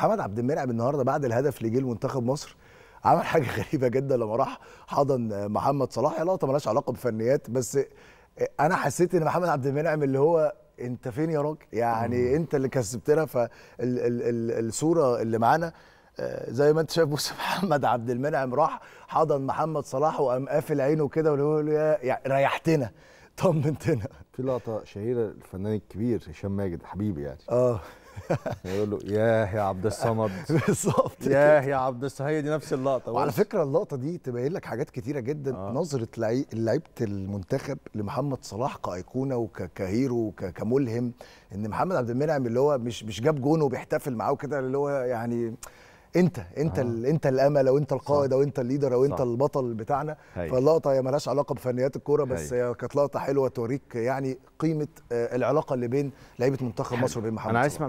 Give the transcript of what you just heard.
محمد عبد المنعم النهارده بعد الهدف اللي جه لمنتخب مصر عمل حاجه غريبه جدا لما راح حضن محمد صلاح لقطه مالهاش علاقه بفنيات بس انا حسيت ان محمد عبد المنعم اللي هو انت فين يا راجل يعني انت اللي كسبتنا فالصوره اللي معانا آه، زي ما انت شايف بص محمد عبد المنعم راح حضن محمد صلاح وقام قافل عينه كده واللي هو يعني ريحتنا طمنتنا في لقطه شهيره الفنان الكبير هشام ماجد حبيبي يعني اه يقول له ياه يا عبد الصمد بالظبط ياه يا عبد الصمد هي دي نفس اللقطه وعلى فكره اللقطه دي تبين لك حاجات كتيره جدا آه. نظره لعيبه المنتخب لمحمد صلاح كايقونه وكهيرو وكملهم ان محمد عبد المنعم اللي هو مش مش جاب جون وبيحتفل معاه وكده اللي هو يعني انت انت آه. انت الامل او انت القائد او انت الليدر او انت البطل بتاعنا هي. فاللقطه هي مالهاش علاقه بفنيات الكوره بس هي كانت لقطه حلوه توريك يعني قيمه آه، العلاقه اللي بين لعيبه منتخب مصر وبين محمد انا عايز اسمع